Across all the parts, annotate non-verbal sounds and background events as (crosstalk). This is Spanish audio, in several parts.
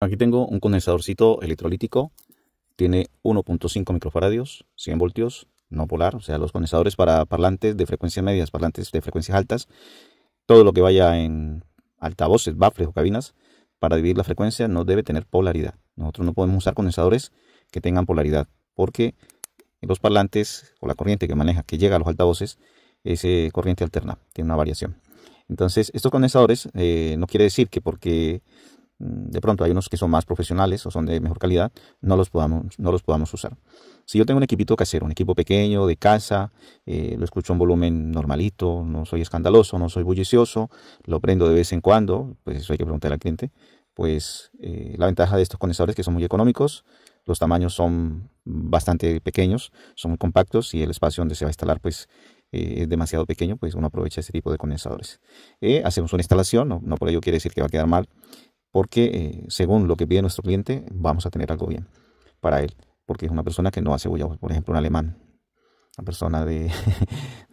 Aquí tengo un condensadorcito electrolítico. Tiene 1.5 microfaradios, 100 voltios, no polar. O sea, los condensadores para parlantes de frecuencias medias, parlantes de frecuencias altas. Todo lo que vaya en altavoces, baffles o cabinas para dividir la frecuencia no debe tener polaridad. Nosotros no podemos usar condensadores que tengan polaridad porque los parlantes o la corriente que maneja, que llega a los altavoces, es corriente alterna, tiene una variación. Entonces, estos condensadores eh, no quiere decir que porque Mm, de pronto hay unos que son más profesionales o son de mejor calidad, no los podamos, no los podamos usar. Si yo tengo un equipito casero, un equipo pequeño, de casa, eh, lo escucho un volumen normalito, no soy escandaloso, no soy bullicioso, lo prendo de vez en cuando, pues eso hay que preguntar al cliente, pues eh, la ventaja de estos condensadores que son muy económicos, los tamaños son bastante pequeños, son compactos y el espacio donde se va a instalar pues eh, es demasiado pequeño, pues uno aprovecha ese tipo de condensadores. hacemos una instalación, no, por ello quiere decir que va a quedar mal, porque eh, según lo que pide nuestro cliente, vamos a tener algo bien para él, porque es una persona que no hace bulla, por ejemplo, un alemán, una persona (laughs) de,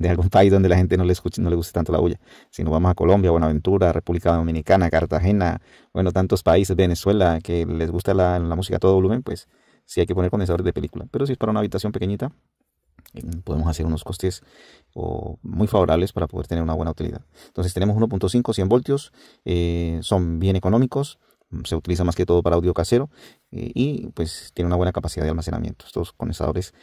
algún país donde la gente no le, escuche, no le guste tanto la bulla. Si nos vamos a Colombia, Buenaventura, República Dominicana, Cartagena, bueno, tantos países, Venezuela, que les gusta la, la música a todo volumen, pues sí hay que poner condensadores de película. Pero si es para una habitación pequeñita, eh, podemos hacer unos costes muy favorables para poder tener una buena utilidad. Entonces tenemos 1.5, 100 voltios, eh, son bien económicos, mm, se utiliza más que todo para audio casero eh, y pues tiene una buena capacidad de almacenamiento. Estos condensadores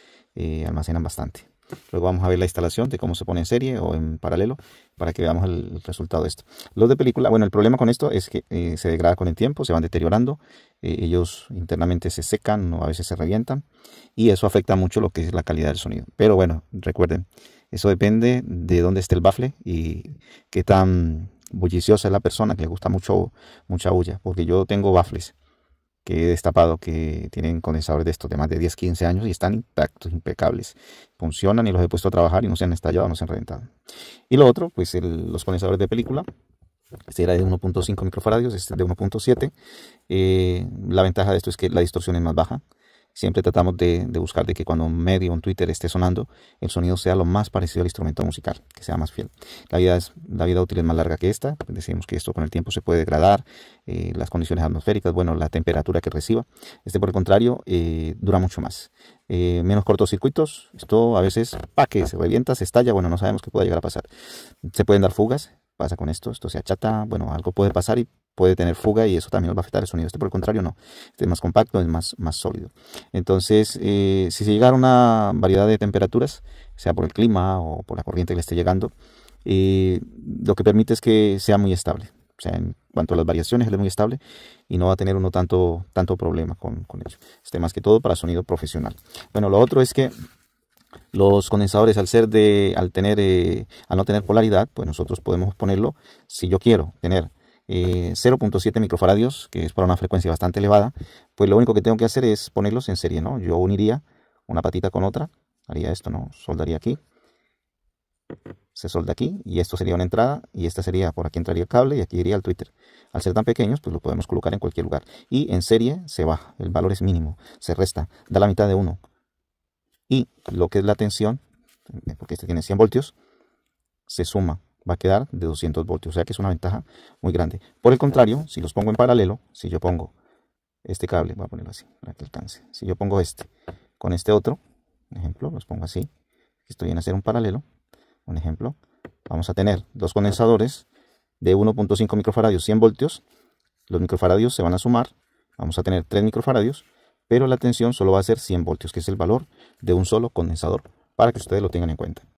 almacenan bastante. Luego vamos a ver la instalación de cómo se pone en serie o en paralelo para que veamos el resultado de esto. Los de película, bueno, el problema con esto es que eh, se degrada con el tiempo, se van deteriorando, eh, ellos internamente se secan o a veces se revientan y eso afecta mucho lo que es la calidad del sonido. Pero bueno, recuerden, eso depende de dónde esté el bafle y qué tan bulliciosa es la persona que le gusta mucho mucha bulla, porque yo tengo bafles que he destapado que tienen condensadores de estos de más de 10, 15 años y están intactos, impecables. Funcionan y los he puesto a trabajar y no se han estallado, no se han reventado. Y lo otro, pues los condensadores de película. Este era de 1.5 microfaradios, este es de 1.7. Eh, la ventaja de esto es que la distorsión es más baja. Siempre tratamos de, buscar de que cuando un medio, un Twitter esté sonando, el sonido sea lo más parecido al instrumento musical, que sea más fiel. La vida, es, la vida útil es más larga que esta. Decimos que esto con el tiempo se puede degradar, eh, las condiciones atmosféricas, bueno, la temperatura que reciba. Este, por el contrario, eh, dura mucho más. Menos eh, menos cortocircuitos, esto a veces, pa' que se revienta, se estalla, bueno, no sabemos qué pueda llegar a pasar. Se pueden dar fugas, pasa con esto, esto se achata, bueno, algo puede pasar y puede tener fuga y eso también va a afectar el sonido. Este por el contrario no, este es más compacto, es más, más sólido. Entonces, eh, si se llega a una variedad de temperaturas, sea por el clima o por la corriente que le esté llegando, eh, lo que permite es que sea muy estable. O sea, en cuanto a las variaciones, es muy estable y no va a tener uno tanto, tanto problema con, ello. Este más que todo para sonido profesional. Bueno, lo otro es que los condensadores al ser de, al tener, eh, al no tener polaridad, pues nosotros podemos ponerlo si yo quiero tener 0.7 eh, microfaradios, que es para una frecuencia bastante elevada, pues lo único que tengo que hacer es ponerlos en serie, ¿no? Yo uniría una patita con otra, haría esto, ¿no? Soldaría aquí, se solda aquí, y esto sería una entrada, y esta sería, por aquí entraría el cable, y aquí iría el Twitter. Al ser tan pequeños, pues lo podemos colocar en cualquier lugar. Y en serie se baja, el valor es mínimo, se resta, da la mitad de 1. Y lo que es la tensión, eh, porque este tiene 100 voltios, se suma va a quedar de 200 voltios, o sea que es una ventaja muy grande. Por el contrario, si los pongo en paralelo, si yo pongo este cable, voy a ponerlo así para que alcance, si yo pongo este con este otro, un ejemplo, los pongo así, estoy en hacer un paralelo, un ejemplo, vamos a tener dos condensadores de 1.5 microfaradios, 100 voltios, los microfaradios se van a sumar, vamos a tener 3 microfaradios, pero la tensión solo va a ser 100 voltios, que es el valor de un solo condensador, para que ustedes lo tengan en cuenta.